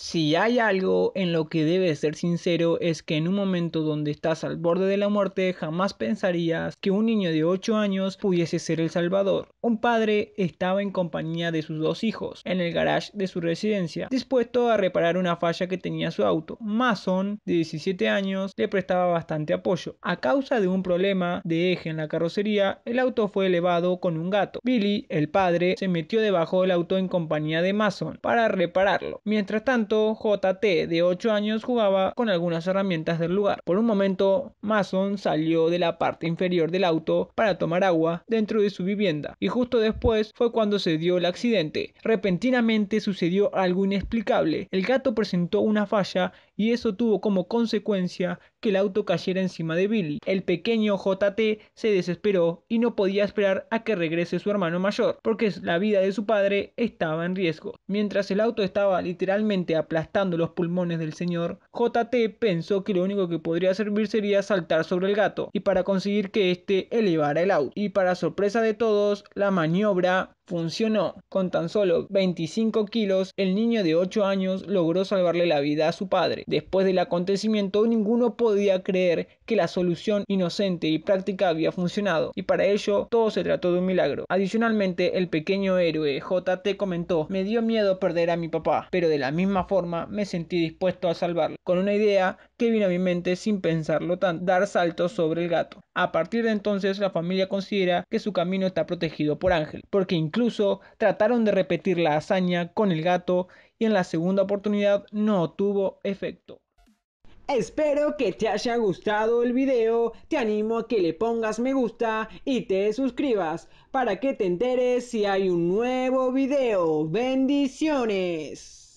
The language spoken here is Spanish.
si hay algo en lo que debes ser sincero es que en un momento donde estás al borde de la muerte jamás pensarías que un niño de 8 años pudiese ser el salvador. Un padre estaba en compañía de sus dos hijos en el garage de su residencia, dispuesto a reparar una falla que tenía su auto. Mason, de 17 años, le prestaba bastante apoyo. A causa de un problema de eje en la carrocería, el auto fue elevado con un gato. Billy, el padre, se metió debajo del auto en compañía de Mason para repararlo. Mientras tanto, JT, de 8 años, jugaba con algunas herramientas del lugar. Por un momento, Mason salió de la parte inferior del auto para tomar agua dentro de su vivienda, y justo después fue cuando se dio el accidente. Repentinamente sucedió algo inexplicable. El gato presentó una falla y eso tuvo como consecuencia que el auto cayera encima de Billy. El pequeño JT se desesperó y no podía esperar a que regrese su hermano mayor, porque la vida de su padre estaba en riesgo. Mientras el auto estaba literalmente aplastando los pulmones del señor, JT pensó que lo único que podría servir sería saltar sobre el gato y para conseguir que éste elevara el auto. Y para sorpresa de todos, la maniobra funcionó. Con tan solo 25 kilos, el niño de 8 años logró salvarle la vida a su padre. Después del acontecimiento, ninguno podía creer que la solución inocente y práctica había funcionado, y para ello todo se trató de un milagro. Adicionalmente, el pequeño héroe JT comentó, me dio miedo perder a mi papá, pero de la misma forma me sentí dispuesto a salvarlo. Con una idea que vino a mi mente sin pensarlo tanto, dar saltos sobre el gato. A partir de entonces la familia considera que su camino está protegido por Ángel, porque incluso trataron de repetir la hazaña con el gato y en la segunda oportunidad no tuvo efecto. Espero que te haya gustado el video, te animo a que le pongas me gusta y te suscribas para que te enteres si hay un nuevo video. Bendiciones.